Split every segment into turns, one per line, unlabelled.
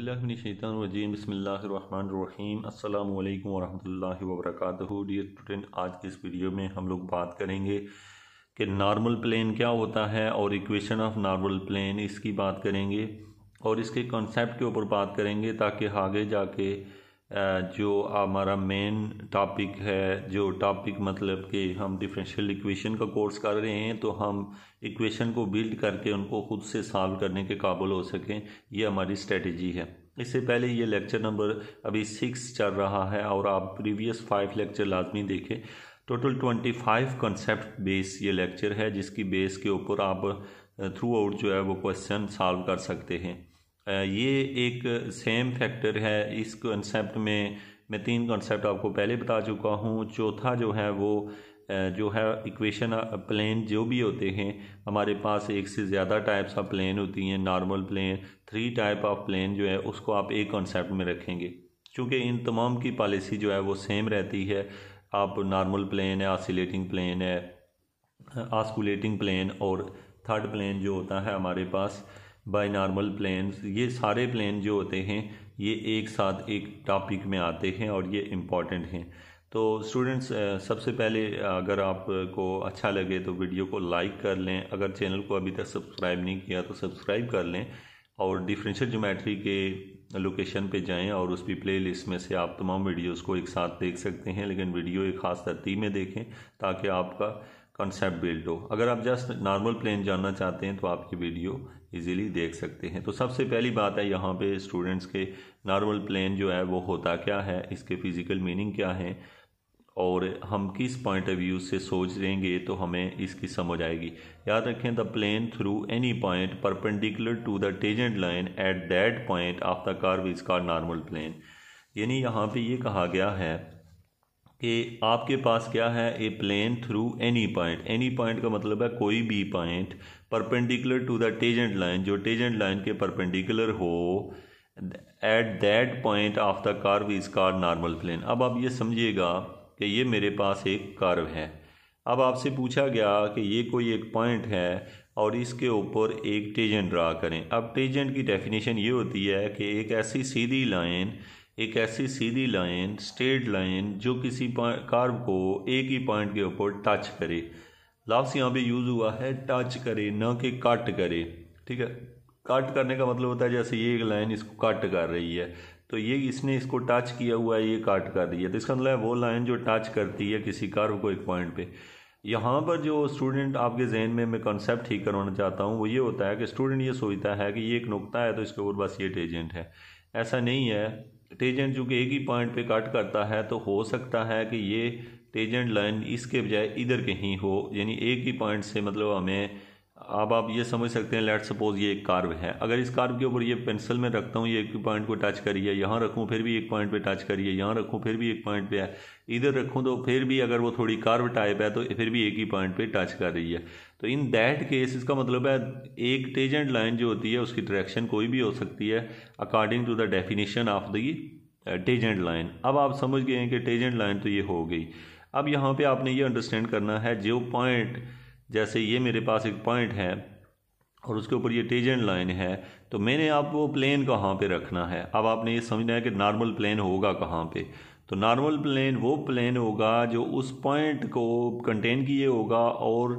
अज़बिल्लाशैतरजीम बसमीम अल्लाम वरहमल वबरक डियर स्टूडेंट आज के इस वीडियो में हम लोग बात करेंगे कि नॉर्मल प्लेन क्या होता है और इक्वेशन ऑफ नॉर्मल प्लेन इसकी बात करेंगे और इसके कॉन्सेप्ट के ऊपर बात करेंगे ताकि आगे जाके जो हमारा मेन टॉपिक है जो टॉपिक मतलब कि हम डिफरेंशियल इक्वेशन का कोर्स कर रहे हैं तो हम इक्वेशन को बिल्ड करके उनको खुद से सॉल्व करने के काबुल हो सकें ये हमारी स्ट्रेटजी है इससे पहले ये लेक्चर नंबर अभी सिक्स चल रहा है और आप प्रीवियस फाइव लेक्चर लाजमी देखें total twenty five concept base ये लेक्चर है जिसकी बेस के ऊपर आप थ्रू आउट जो है वो क्वेश्चन सॉल्व कर सकते हैं ये एक सेम फैक्टर है इस कॉन्सेप्ट में मैं तीन कॉन्सेप्ट आपको पहले बता चुका हूँ चौथा जो है वो जो है इक्वेशन प्लेन जो भी होते हैं हमारे पास एक से ज़्यादा टाइप्स ऑफ प्लेन होती हैं normal plane three type of plane जो है उसको आप एक कॉन्सेप्ट में रखेंगे क्योंकि इन तमाम की पॉलिसी जो है वो सेम रहती है आप नॉर्मल प्लेन है आसिलेटिंग प्लेन है आस्कुलेटिंग प्लेन और थर्ड प्लेन जो होता है हमारे पास बाई नॉर्मल प्लान ये सारे प्लान जो होते हैं ये एक साथ एक टॉपिक में आते हैं और ये इम्पॉर्टेंट हैं तो स्टूडेंट्स सबसे पहले अगर आपको अच्छा लगे तो वीडियो को लाइक कर लें अगर चैनल को अभी तक सब्सक्राइब नहीं किया तो सब्सक्राइब कर लें और डिफरेंशियल ज्योमेट्री के लोकेशन पे जाएं और उस भी प्ले लिस्ट में से आप तमाम वीडियोस को एक साथ देख सकते हैं लेकिन वीडियो एक ख़ास तरतीब में देखें ताकि आपका कॉन्सेप्ट बिल्ड हो अगर आप जस्ट नॉर्मल प्लेन जानना चाहते हैं तो आपकी वीडियो इजीली देख सकते हैं तो सबसे पहली बात है यहाँ पे स्टूडेंट्स के नॉर्मल प्लेन जो है वो होता क्या है इसके फिज़िकल मीनिंग क्या है और हम किस पॉइंट ऑफ व्यू से सोच लेंगे तो हमें इसकी समझ आएगी याद रखें the plane through any point perpendicular to the tangent line at that point of the curve is का नॉर्मल प्लेन यानी यहाँ पे ये कहा गया है कि आपके पास क्या है a plane through any point any point का मतलब है कोई भी point perpendicular to the tangent line जो टेजेंट लाइन के परपेंडिकुलर हो at that point of the curve is कार नॉर्मल प्लेन अब आप ये समझिएगा कि ये मेरे पास एक कार्व है अब आपसे पूछा गया कि ये कोई एक पॉइंट है और इसके ऊपर एक टेजेंट ड्रा करें अब टेजेंट की डेफिनेशन ये होती है कि एक ऐसी सीधी लाइन एक ऐसी सीधी लाइन स्ट्रेट लाइन जो किसी कार्व को एक ही पॉइंट के ऊपर टच करे लाफ्स यहाँ पे यूज़ हुआ है टच करे ना कि कट करे ठीक है कट करने का मतलब होता है जैसे ये एक लाइन इसको कट कर रही है तो ये इसने इसको टच किया हुआ है ये काट कर रही है तो इसका मतलब है वो लाइन जो टच करती है किसी कर्व को एक पॉइंट पे यहाँ पर जो स्टूडेंट आपके जहन में मैं कॉन्सेप्ट ठीक करवाना चाहता हूँ वो ये होता है कि स्टूडेंट ये सोचता है कि ये एक नुकता है तो इसके ऊपर बस ये टेजेंट है ऐसा नहीं है टेजेंट चूँकि एक ही पॉइंट पे कट करता है तो हो सकता है कि ये टेजेंट लाइन इसके बजाय इधर कहीं हो यानी एक ही पॉइंट से मतलब हमें अब आप ये समझ सकते हैं लेट सपोज ये एक कार्व है अगर इस कार्व के ऊपर ये पेंसिल में रखता हूँ ये एक पॉइंट को टच करिए यहाँ रखूँ फिर भी एक पॉइंट पे टच करिए यहाँ रखूँ फिर भी एक पॉइंट पे है इधर रखूँ तो फिर भी अगर वो थोड़ी कार्व टाइप है तो फिर भी एक ही पॉइंट पे टच कर रही है तो इन दैट केस इसका मतलब है एक टेजेंट लाइन जो होती है उसकी डायरेक्शन कोई भी हो सकती है according to the definition of the tangent line अब आप समझ गए हैं कि टेजेंट लाइन तो ये हो गई अब यहाँ पे आपने ये अंडरस्टैंड करना है जो पॉइंट जैसे ये मेरे पास एक पॉइंट है और उसके ऊपर ये टेजेंट लाइन है तो मैंने आपको प्लेन कहाँ पे रखना है अब आपने ये समझना है कि नॉर्मल प्लेन होगा कहाँ पे तो नॉर्मल प्लेन वो प्लेन होगा जो उस पॉइंट को कंटेन किए होगा और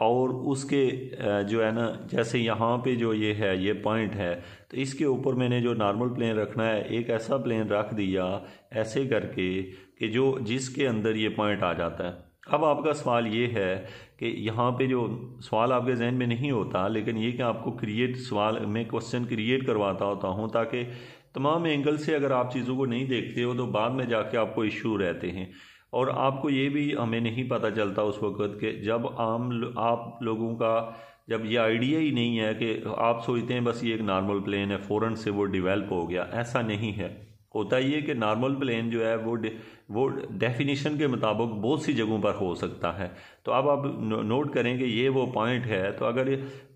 और उसके जो है ना जैसे यहाँ पे जो ये है ये पॉइंट है तो इसके ऊपर मैंने जो नॉर्मल प्लेन रखना है एक ऐसा प्लेन रख दिया ऐसे करके कि जो जिसके अंदर ये पॉइंट आ जाता है अब आपका सवाल ये है कि यहाँ पे जो सवाल आपके जहन में नहीं होता लेकिन ये कि आपको क्रिएट सवाल मैं क्वेश्चन क्रिएट करवाता होता हूँ ताकि तमाम एंगल से अगर आप चीज़ों को नहीं देखते हो तो बाद में जाके आपको इशू रहते हैं और आपको ये भी हमें नहीं पता चलता उस वक़्त के जब आम आप लोगों का जब ये आइडिया ही नहीं है कि आप सोचते हैं बस ये एक नॉर्मल प्लेन है फ़ौर से वो डिवेल्प हो गया ऐसा नहीं है होता ये कि नॉर्मल प्लेन जो है वो डे, वो डेफिनेशन के मुताबिक बहुत सी जगहों पर हो सकता है तो अब आप नोट करें कि ये वो पॉइंट है तो अगर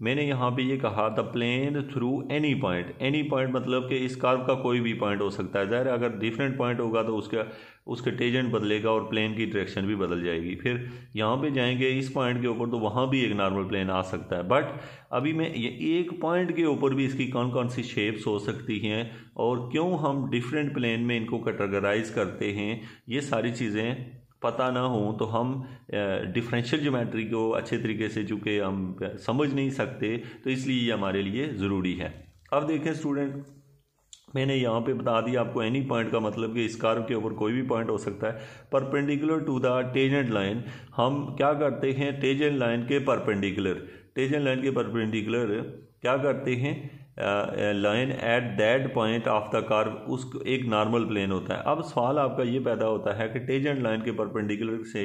मैंने यहाँ पे ये कहा the plane through any point any point मतलब कि इस कार्व का कोई भी पॉइंट हो सकता है ज़ाहिर अगर डिफरेंट पॉइंट होगा तो उसका उसके टेजेंट बदलेगा और प्लेन की डायरेक्शन भी बदल जाएगी फिर यहाँ पे जाएंगे इस पॉइंट के ऊपर तो वहाँ भी एक नॉर्मल प्लेन आ सकता है बट अभी मैं ये एक पॉइंट के ऊपर भी इसकी कौन कौन सी शेप्स हो सकती हैं और क्यों हम डिफरेंट प्लेन में इनको कैटेगराइज करते हैं ये सारी चीज़ें पता ना हो तो हम डिफरेंशियल ज्योमेट्री को अच्छे तरीके से चूँकि हम समझ नहीं सकते तो इसलिए ये हमारे लिए ज़रूरी है अब देखें स्टूडेंट मैंने यहाँ पे बता दिया आपको एनी पॉइंट का मतलब कि इस कर्व के ऊपर कोई भी पॉइंट हो सकता है perpendicular to the tangent line हम क्या करते हैं टेजेंट लाइन के परपेंडिकुलर टेजेंट लाइन के परपेंडिकुलर क्या करते हैं line at that point of the curve उस एक नॉर्मल प्लेन होता है अब सवाल आपका ये पैदा होता है कि टेजेंट लाइन के परपेंडिकुलर से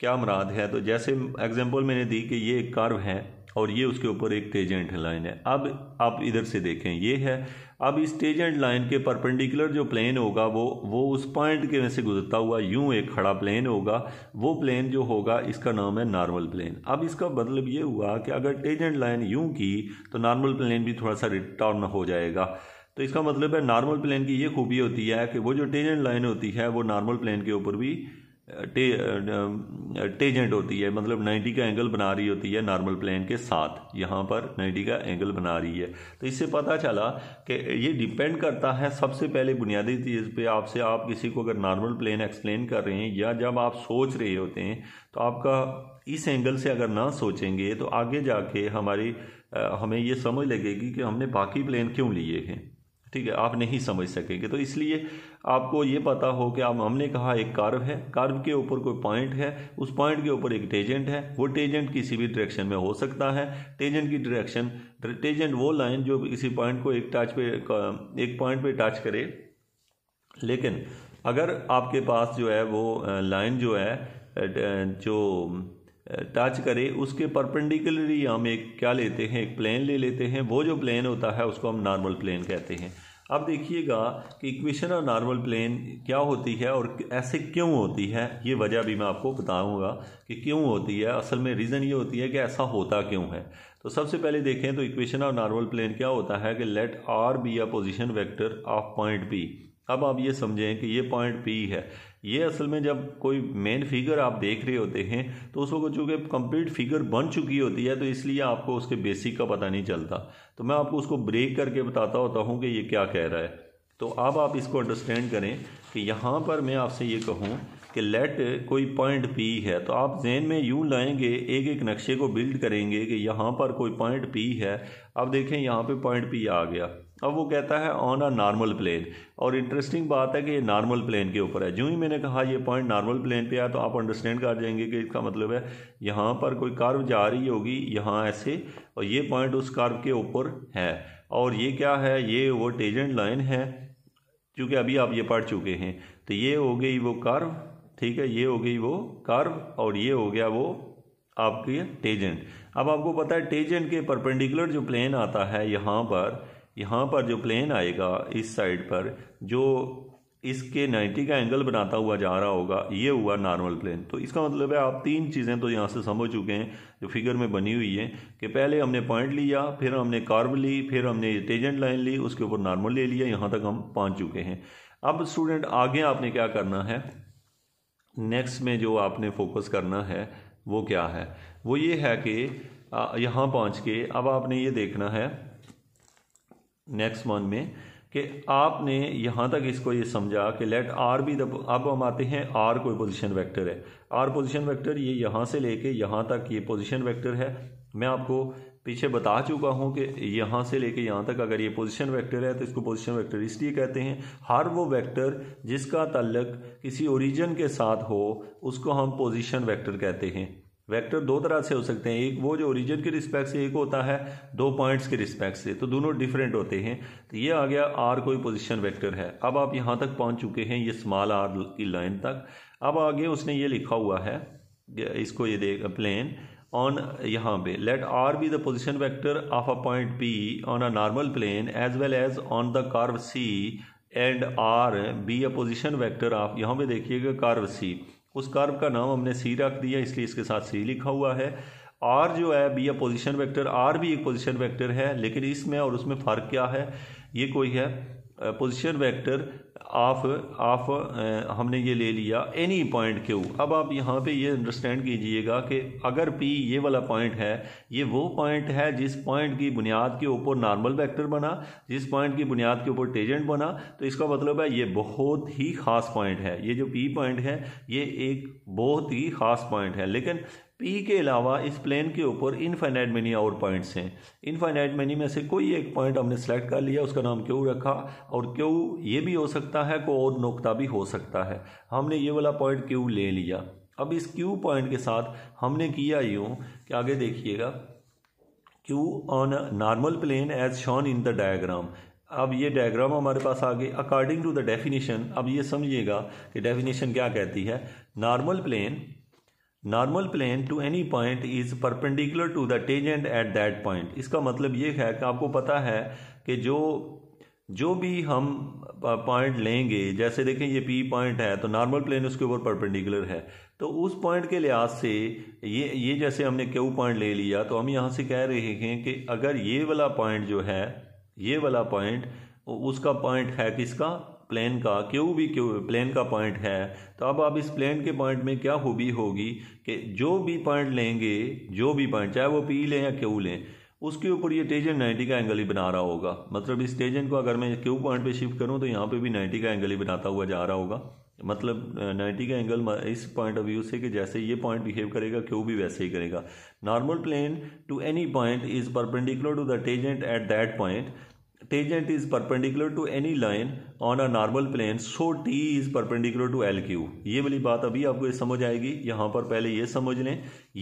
क्या मराद है तो जैसे एग्जाम्पल मैंने दी कि ये एक कर्व है और ये उसके ऊपर एक टेजेंट लाइन है अब आप इधर से देखें ये है अब इस टेजेंट लाइन के परपेंडिकुलर जो प्लेन होगा वो वो उस पॉइंट के में से गुजरता हुआ यूं एक खड़ा प्लेन होगा वो प्लेन जो होगा इसका नाम है नॉर्मल प्लेन अब इसका मतलब ये हुआ कि अगर टेजेंट लाइन यूं की तो नॉर्मल प्लेन भी थोड़ा सा रिटर्न हो जाएगा तो इसका मतलब है नॉर्मल प्लेन की ये खूबी होती है कि वो जो टेजेंट लाइन होती है वो नॉर्मल प्लेन के ऊपर भी टेजेंट होती है मतलब 90 का एंगल बना रही होती है नॉर्मल प्लेन के साथ यहाँ पर 90 का एंगल बना रही है तो इससे पता चला कि ये डिपेंड करता है सबसे पहले बुनियादी चीज़ पे आपसे आप किसी को अगर नॉर्मल प्लेन एक्सप्लेन कर रहे हैं या जब आप सोच रहे होते हैं तो आपका इस एंगल से अगर ना सोचेंगे तो आगे जाके हमारी हमें ये समझ लगेगी कि हमने बाकी प्लेन क्यों लिए हैं ठीक है आप नहीं समझ सकेंगे तो इसलिए आपको ये पता हो कि आप हमने कहा एक कार्व है कर्व के ऊपर कोई पॉइंट है उस पॉइंट के ऊपर एक टेजेंट है वो टेजेंट किसी भी डायरेक्शन में हो सकता है टेजेंट की डायरेक्शन टेजेंट वो लाइन जो किसी पॉइंट को एक टच पे एक पॉइंट पे टच करे लेकिन अगर आपके पास जो है वो लाइन जो है जो टच करे उसके परपेंडिकुलरली हम एक क्या लेते हैं एक प्लेन ले लेते हैं वो जो प्लेन होता है उसको हम नॉर्मल प्लेन कहते हैं अब देखिएगा कि इक्वेशन और नॉर्मल प्लेन क्या होती है और ऐसे क्यों होती है ये वजह भी मैं आपको बताऊंगा कि क्यों होती है असल में रीज़न ये होती है कि ऐसा होता क्यों है तो सबसे पहले देखें तो इक्वेशन और नॉर्मल प्लेन क्या होता है कि let R be a position vector of point B अब आप ये समझें कि ये पॉइंट पी है ये असल में जब कोई मेन फिगर आप देख रहे होते हैं तो उस वक्त चूँकि कंप्लीट फिगर बन चुकी होती है तो इसलिए आपको उसके बेसिक का पता नहीं चलता तो मैं आपको उसको ब्रेक करके बताता होता हूँ कि ये क्या कह रहा है तो अब आप इसको अंडरस्टैंड करें कि यहाँ पर मैं आपसे ये कहूँ कि लेट कोई पॉइंट पी है तो आप जेन में यूँ लाएंगे एक एक नक्शे को बिल्ड करेंगे कि यहाँ पर कोई पॉइंट पी है अब देखें यहाँ पे पॉइंट पी आ गया अब वो कहता है ऑन अ नॉर्मल प्लेन और इंटरेस्टिंग बात है कि ये नॉर्मल प्लेन के ऊपर है जो ही मैंने कहा ये पॉइंट नॉर्मल प्लेन पे आया तो आप अंडरस्टैंड कर जाएंगे कि इसका मतलब है यहाँ पर कोई कार्व जा रही होगी यहाँ ऐसे और ये पॉइंट उस कार्व के ऊपर है और ये क्या है ये वो टेजेंट लाइन है क्योंकि अभी आप ये पढ़ चुके हैं तो ये हो गई वो कार्व ठीक है ये हो गई वो कार्व और ये हो गया वो आपकी टेजेंट अब आपको पता है टेजेंट के परपेंडिकुलर जो प्लेन आता है यहाँ पर यहाँ पर जो प्लेन आएगा इस साइड पर जो इसके 90 का एंगल बनाता हुआ जा रहा होगा ये हुआ नॉर्मल प्लेन तो इसका मतलब है आप तीन चीज़ें तो यहाँ से समझ चुके हैं जो फिगर में बनी हुई है कि पहले हमने पॉइंट लिया फिर हमने कार्व ली फिर हमने टेजेंट लाइन ली उसके ऊपर नॉर्मल ले लिया यहाँ तक हम पहुँच चुके हैं अब स्टूडेंट आगे आपने क्या करना है नेक्स्ट में जो आपने फोकस करना है वो क्या है वो ये है कि यहाँ पहुँच के अब आपने ये देखना है नेक्स्ट वन में कि आपने यहाँ तक इसको ये समझा कि लेट आर भी दब अब हम आते हैं आर कोई पोजीशन वेक्टर है आर पोजीशन वेक्टर ये यहाँ से लेके यहाँ तक ये पोजीशन वेक्टर है मैं आपको पीछे बता चुका हूँ कि यहाँ से लेके यहाँ तक अगर ये पोजीशन वेक्टर है तो इसको पोजीशन वेक्टर इसलिए कहते हैं हर वो वेक्टर जिसका तल्लक किसी ओरिजिन के साथ हो उसको हम पोजीशन वेक्टर कहते हैं वेक्टर दो तरह से हो सकते हैं एक वो जो ओरिजिन के रिस्पेक्ट से एक होता है दो पॉइंट्स के रिस्पेक्ट से तो दोनों डिफरेंट होते हैं तो ये आ गया आर कोई पोजीशन वेक्टर है अब आप यहाँ तक पहुँच चुके हैं ये स्मॉल आर की लाइन तक अब आगे उसने ये लिखा हुआ है इसको ये देख प्लेन ऑन यहाँ पे let R be the position vector of a point P on a normal plane as well as on the curve C and R be a position vector of यहाँ पे देखिएगा कार्व सी उस curve का नाम हमने सी रख दिया इसलिए इसके साथ सी लिखा हुआ है आर जो है बी या पोजिशन वैक्टर आर भी एक पोजिशन वैक्टर है लेकिन इसमें और उसमें फ़र्क क्या है ये कोई है पोजीशन वेक्टर ऑफ ऑफ हमने ये ले लिया एनी पॉइंट क्यू अब आप यहाँ पे ये अंडरस्टैंड कीजिएगा कि अगर पी ये वाला पॉइंट है ये वो पॉइंट है जिस पॉइंट की बुनियाद के ऊपर नॉर्मल वेक्टर बना जिस पॉइंट की बुनियाद के ऊपर टेजेंट बना तो इसका मतलब है ये बहुत ही ख़ास पॉइंट है ये जो पी पॉइंट है ये एक बहुत ही ख़ास पॉइंट है लेकिन पी के अलावा इस प्लेन के ऊपर इनफाइनाइट मैनी और पॉइंट्स हैं इनफाइनाइट मैनी में से कोई एक पॉइंट हमने सेलेक्ट कर लिया उसका नाम क्यू रखा और क्यू ये भी हो सकता है को और नुकता भी हो सकता है हमने ये वाला पॉइंट क्यू ले लिया अब इस क्यू पॉइंट के साथ हमने किया यूँ कि आगे देखिएगा Q on normal plane as shown in the diagram अब ये डायग्राम हमारे पास आ गए अकॉर्डिंग टू द डेफिनेशन अब ये समझिएगा कि डेफिनेशन क्या कहती है normal plane normal plane to any point is perpendicular to the tangent at that point इसका मतलब ये है कि आपको पता है कि जो जो भी हम पॉइंट लेंगे जैसे देखें ये पी पॉइंट है तो नॉर्मल प्लेन उसके ऊपर परपेंडिकुलर है तो उस पॉइंट के लिहाज से ये ये जैसे हमने क्यू पॉइंट ले लिया तो हम यहाँ से कह रहे हैं कि अगर ये वाला पॉइंट जो है ये वाला पॉइंट उसका पॉइंट है किसका प्लेन का क्यू भी क्यू प्लेन का पॉइंट है तो अब आप इस प्लेन के पॉइंट में क्या खूबी होगी कि जो भी पॉइंट लेंगे जो भी पॉइंट चाहे वो पी लें या क्यू लें उसके ऊपर ये टेजेंट नाइन्टी का एंगल ही बना रहा होगा मतलब इस टेजेंट को अगर मैं क्यू पॉइंट पे शिफ्ट करूँ तो यहाँ पे भी नाइन्टी का एंगल ही बनाता हुआ जा रहा होगा मतलब नाइन्टी का एंगल इस पॉइंट ऑफ व्यू से कि जैसे ये पॉइंट बिहेव करेगा क्यू भी वैसे ही करेगा normal plane to any point is perpendicular to the tangent at that point tangent is perpendicular to any line on a normal plane so t is perpendicular to l Q ये वाली बात अभी आपको समझ आएगी यहाँ पर पहले ये समझ लें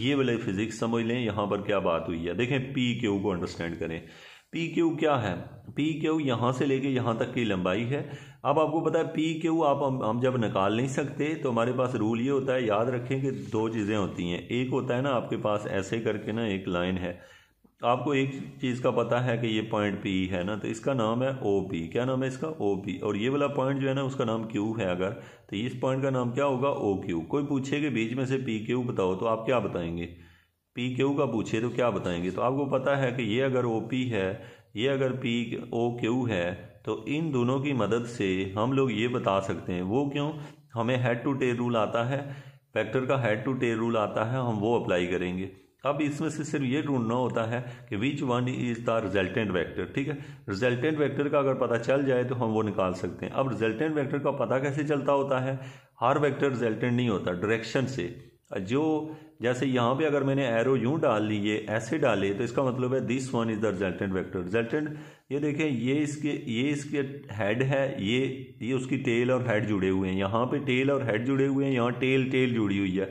ये वाले फिजिक्स समझ लें यहाँ पर क्या बात हुई है देखें पी क्यू को अंडरस्टैंड करें पी क्यू क्या है पी क्यू यहां से लेके यहां तक की लंबाई है अब आपको पता है पी क्यू आप हम जब निकाल नहीं सकते तो हमारे पास रूल ये होता है याद रखें कि दो चीज़ें होती हैं एक होता है ना आपके पास ऐसे करके ना एक लाइन है तो आपको एक चीज़ का पता है कि ये पॉइंट पी है ना तो इसका नाम है ओ पी क्या नाम है इसका ओ पी और ये वाला पॉइंट जो है ना उसका नाम क्यू है अगर तो इस पॉइंट का नाम क्या होगा ओ क्यू कोई पूछे कि बीच में से पी क्यू बताओ तो आप क्या बताएंगे पी क्यू का पूछे तो क्या बताएंगे तो आपको पता है कि ये अगर ओ पी है ये अगर पी ओ क्यू है तो इन दोनों की मदद से हम लोग ये बता सकते हैं वो क्यों हमें हेड टू टेल रूल आता है वेक्टर का हेड टू टेल रूल आता है हम वो अप्लाई करेंगे अब इसमें से सिर्फ ये ढूंढना होता है कि which one is the resultant vector ठीक है रिजल्टेंट वेक्टर का अगर पता चल जाए तो हम वो निकाल सकते हैं अब रिजल्टेंट वेक्टर का पता कैसे चलता होता है हर वेक्टर रिजल्टेंट नहीं होता डायरेक्शन से जो जैसे यहाँ पे अगर मैंने एरो यूं डाल लिए ऐसे डाले तो इसका मतलब है this one is the resultant vector resultant ये देखें ये इसके ये इसके हेड है ये ये उसकी टेल और हेड जुड़े हुए हैं यहाँ पे टेल और हेड जुड़े हुए हैं यहाँ टेल टेल जुड़ी हुई है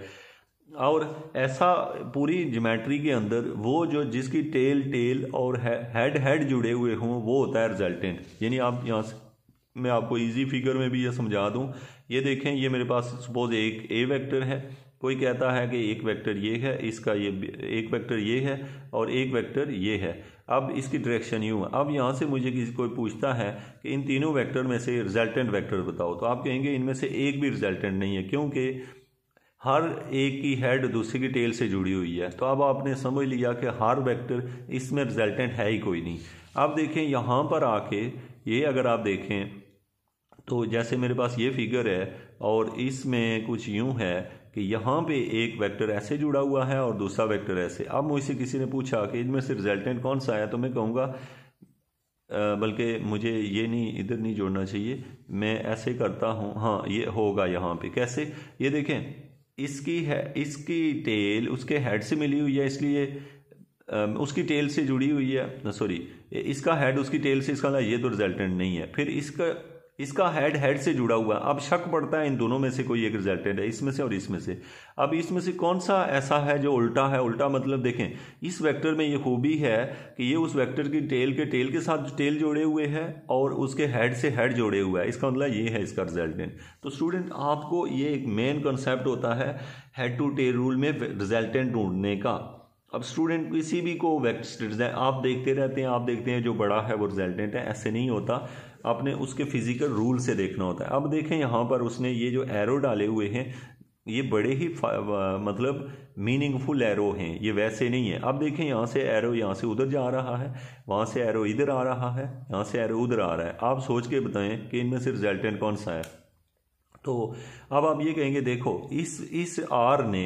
और ऐसा पूरी जोमेट्री के अंदर वो जो जिसकी टेल टेल और हेड हेड जुड़े हुए हों वो होता है रिजल्टेंट यानी आप यहाँ से मैं आपको इजी फिगर में भी ये समझा दूँ ये देखें ये मेरे पास सपोज एक ए वेक्टर है कोई कहता है कि एक वेक्टर ये है इसका ये एक वेक्टर ये है और एक वेक्टर ये है अब इसकी डायरेक्शन यूँ अब यहाँ से मुझे किसी कोई पूछता है कि इन तीनों वेक्टर में से रिजल्टेंट वेक्टर बताओ तो आप कहेंगे इनमें से एक भी रिजल्टेंट नहीं है क्योंकि हर एक की हेड दूसरे की टेल से जुड़ी हुई है तो अब आपने समझ लिया कि हर वेक्टर इसमें रिजल्टेंट है ही कोई नहीं अब देखें यहाँ पर आके ये अगर आप देखें तो जैसे मेरे पास ये फिगर है और इसमें कुछ यूं है कि यहाँ पे एक वेक्टर ऐसे जुड़ा हुआ है और दूसरा वेक्टर ऐसे अब मुझसे किसी ने पूछा कि इनमें से रिजल्टेंट कौन सा आया तो मैं कहूँगा बल्कि मुझे ये नहीं इधर नहीं जोड़ना चाहिए मैं ऐसे करता हूँ हाँ ये होगा यहाँ पे कैसे ये देखें इसकी है इसकी टेल उसके हेड से मिली हुई है इसलिए उसकी टेल से जुड़ी हुई है सॉरी इसका हेड उसकी टेल से इसका ये तो रिजल्टेंट नहीं है फिर इसका इसका हेड हेड से जुड़ा हुआ है अब शक पड़ता है इन दोनों में से कोई एक रिजल्टेड है इसमें से और इसमें से अब इसमें से कौन सा ऐसा है जो उल्टा है उल्टा मतलब देखें इस वेक्टर में ये खूबी है कि ये उस वेक्टर की टेल के टेल के साथ टेल जोड़े हुए है और उसके हेड से हेड जोड़े हुआ है इसका मतलब ये है इसका रिजल्टेंट तो स्टूडेंट आपको ये एक मेन कंसेप्ट होता है हेड टू टेल रूल में रिजल्टेंट ढूंढने का अब स्टूडेंट किसी भी को वैक्ट आप देखते रहते हैं आप देखते हैं जो बड़ा है वो रिजल्टेंट है ऐसे नहीं होता आपने उसके फिजिकल रूल से देखना होता है अब देखें यहाँ पर उसने ये जो एरो डाले हुए हैं ये बड़े ही मतलब मीनिंगफुल एरो हैं ये वैसे नहीं है अब देखें यहाँ से एरो यहाँ से उधर जा रहा है वहाँ से एरो इधर आ रहा है यहाँ से एरो उधर आ रहा है आप सोच के बताएं कि इनमें से रिजल्टेंट कौन सा है तो अब आप ये कहेंगे देखो इस इस आर ने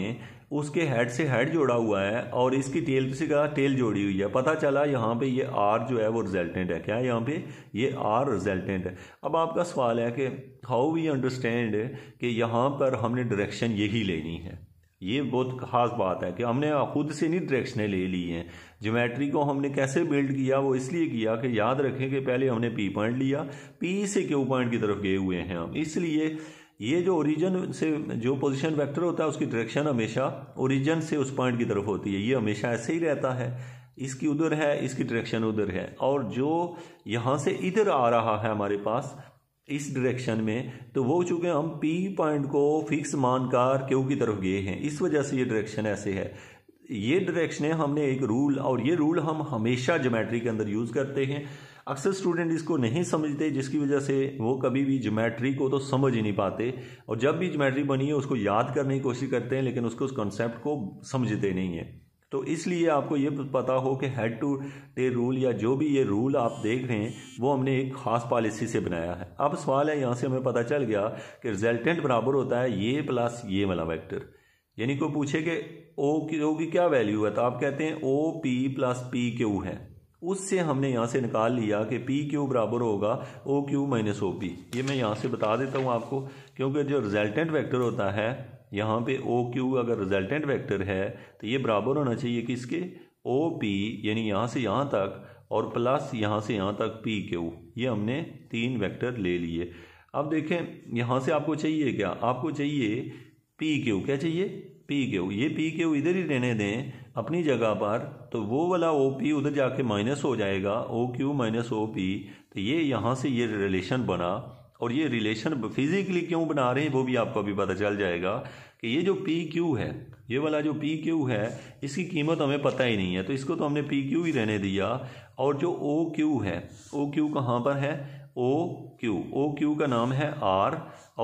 उसके हेड से हेड जोड़ा हुआ है और इसकी टेल से का टेल जोड़ी हुई है पता चला यहाँ पे ये आर जो है वो रिजल्टेंट है क्या यहाँ पे ये आर रिजल्टेंट है अब आपका सवाल है कि हाउ वी अंडरस्टैंड कि यहाँ पर हमने डायरेक्शन यही लेनी है ये बहुत ख़ास बात है कि हमने खुद से नहीं डायरेक्शनें ले ली हैं ज्योमेट्री को हमने कैसे बिल्ड किया वो इसलिए किया कि याद रखें कि पहले हमने पी पॉइंट लिया पी से क्यू पॉइंट की तरफ गए हुए हैं हम इसलिए ये जो ओरिजिन से जो पोजीशन वेक्टर होता है उसकी डायरेक्शन हमेशा ओरिजिन से उस पॉइंट की तरफ होती है ये हमेशा ऐसे ही रहता है इसकी उधर है इसकी डायरेक्शन उधर है और जो यहाँ से इधर आ रहा है हमारे पास इस डायरेक्शन में तो वो चूंकि हम पी पॉइंट को फिक्स मानकर क्यों की तरफ गए हैं इस वजह से ये डायरेक्शन ऐसे है ये डायरेक्शन हमने एक रूल और ये रूल हम हमेशा जोमेट्री के अंदर यूज़ करते हैं अक्सर स्टूडेंट इसको नहीं समझते जिसकी वजह से वो कभी भी जोमेट्री को तो समझ ही नहीं पाते और जब भी जोमेट्री बनी है उसको याद करने की कोशिश करते हैं लेकिन उसको उस कॉन्सेप्ट को समझते नहीं है तो इसलिए आपको ये पता हो कि हेड टू टे रूल या जो भी ये रूल आप देख रहे हैं वो हमने एक खास पॉलिसी से बनाया है अब सवाल है यहाँ से हमें पता चल गया कि रिजल्टेंट बराबर होता है ये प्लस ये वाला वैक्टर यानी कोई पूछे कि ओ की ओ की क्या वैल्यू है तो आप कहते हैं O P plus P Q है उससे हमने यहाँ से निकाल लिया कि पी क्यू बराबर होगा O Q minus O P ये मैं यहाँ से बता देता हूँ आपको क्योंकि जो रिजल्टेंट वेक्टर होता है यहाँ पे ओ क्यू अगर रिजल्टेंट वेक्टर है तो ये बराबर होना चाहिए किसके ओ पी यानी यहाँ से यहाँ तक और प्लस यहाँ से यहाँ तक पी क्यू ये हमने तीन वैक्टर ले लिए अब देखें यहाँ से आपको चाहिए क्या आपको चाहिए पी क्यू क्या चाहिए पी क्यू ये पी क्यू इधर ही रहने दें अपनी जगह पर तो वो वाला ओ पी उधर जाके माइनस हो जाएगा O Q minus O P तो ये यहाँ से ये रिलेशन बना और ये रिलेशन फिजिकली क्यों बना रहे हैं वो भी आपको अभी पता चल जाएगा कि ये जो पी क्यू है ये वाला जो पी क्यू है इसकी कीमत हमें पता ही नहीं है तो इसको तो हमने पी क्यू ही रहने दिया और जो ओ क्यू है ओ क्यू कहाँ पर है ओ क्यू ओ क्यू का नाम है आर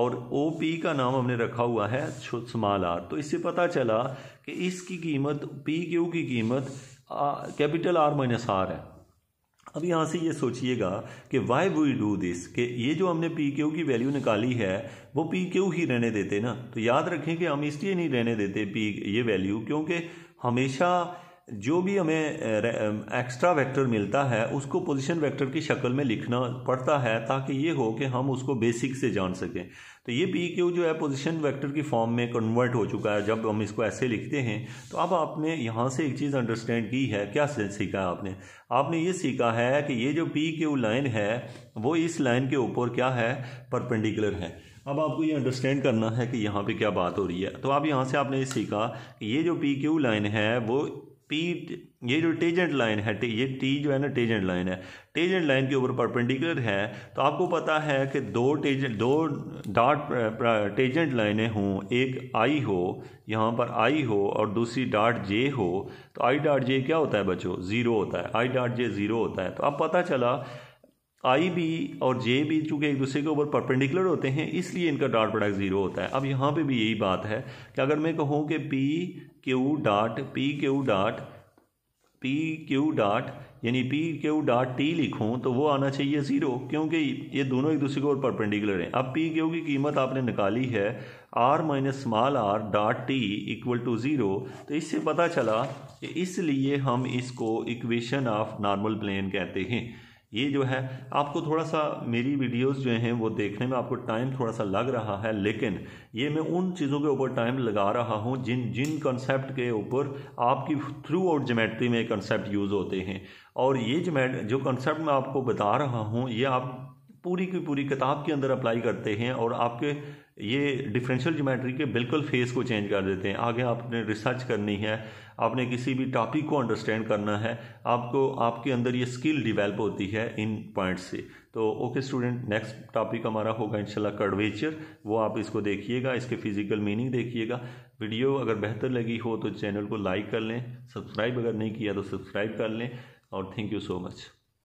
और ओ पी का नाम हमने रखा हुआ है स्मॉल आर तो इससे पता चला कि इसकी कीमत पी क्यू की कीमत कैपिटल आर माइनस आर है अब यहाँ से ये सोचिएगा कि वाई वी डू दिस कि ये जो हमने पी क्यू की वैल्यू निकाली है वो पी क्यू ही रहने देते ना तो याद रखें कि हम इसलिए नहीं रहने देते पी ये वैल्यू क्योंकि हमेशा जो भी हमें एक्स्ट्रा वेक्टर मिलता है उसको पोजीशन वेक्टर की शक्ल में लिखना पड़ता है ताकि ये हो कि हम उसको बेसिक से जान सकें तो ये पी क्यू जो है पोजीशन वेक्टर की फॉर्म में कन्वर्ट हो चुका है जब हम इसको ऐसे लिखते हैं तो अब आपने यहाँ से एक चीज़ अंडरस्टैंड की है क्या सीखा है आपने आपने ये सीखा है कि ये जो पी क्यू लाइन है वो इस लाइन के ऊपर क्या है परपेंडिकुलर है अब आपको ये अंडरस्टैंड करना है कि यहाँ पे क्या बात हो रही है तो आप यहाँ से आपने ये सीखा कि ये जो पी क्यू लाइन है वो पी ये जो टेजेंट लाइन है टे, ये टी जो है ना टेजेंट लाइन है टेजेंट लाइन के ऊपर परपेंडिकुलर है तो आपको पता है कि दो टेजेंट दो डॉट टेजेंट लाइनें हों एक आई हो यहाँ पर आई हो और दूसरी डॉट जे हो तो आई डॉट जे क्या होता है बच्चों ज़ीरो होता है आई डॉट जे ज़ीरो होता है तो अब पता चला आई बी और जे बी चूँकि एक दूसरे के ऊपर परपेंडिकुलर होते हैं इसलिए इनका डॉट प्रोडक्ट ज़ीरो होता है अब यहाँ पे भी यही बात है कि अगर मैं कहूँ कि P Q dot P Q dot P Q dot यानी पी क्यू डॉट टी लिखूँ तो वो आना चाहिए ज़ीरो क्योंकि ये दोनों एक दूसरे के ऊपर परपेंडिकुलर हैं अब पी क्यू की कीमत आपने निकाली है R minus small R dot T equal to zero तो इससे पता चला कि इसलिए हम इसको इक्वेशन ऑफ नॉर्मल प्लेन कहते हैं ये जो है आपको थोड़ा सा मेरी वीडियोस जो हैं वो देखने में आपको टाइम थोड़ा सा लग रहा है लेकिन ये मैं उन चीज़ों के ऊपर टाइम लगा रहा हूँ जिन जिन कॉन्सेप्ट के ऊपर आपकी थ्रू आउट जोमेट्री में कॉन्सेप्ट यूज़ होते हैं और ये जोमेट जो कॉन्सेप्ट मैं आपको बता रहा हूँ ये आप पूरी की पूरी किताब के अंदर अप्लाई करते हैं और आपके ये डिफरेंशियल जोमेट्री के बिल्कुल फेस को चेंज कर देते हैं आगे आपने रिसर्च करनी है आपने किसी भी टॉपिक को अंडरस्टैंड करना है आपको आपके अंदर ये स्किल डिवेल्प होती है इन पॉइंट से तो ओके स्टूडेंट नेक्स्ट टॉपिक हमारा होगा इंशाल्लाह कर्वेचर वो आप इसको देखिएगा इसके फिजिकल मीनिंग देखिएगा वीडियो अगर बेहतर लगी हो तो चैनल को लाइक कर लें सब्सक्राइब अगर नहीं किया तो सब्सक्राइब कर लें और थैंक यू सो मच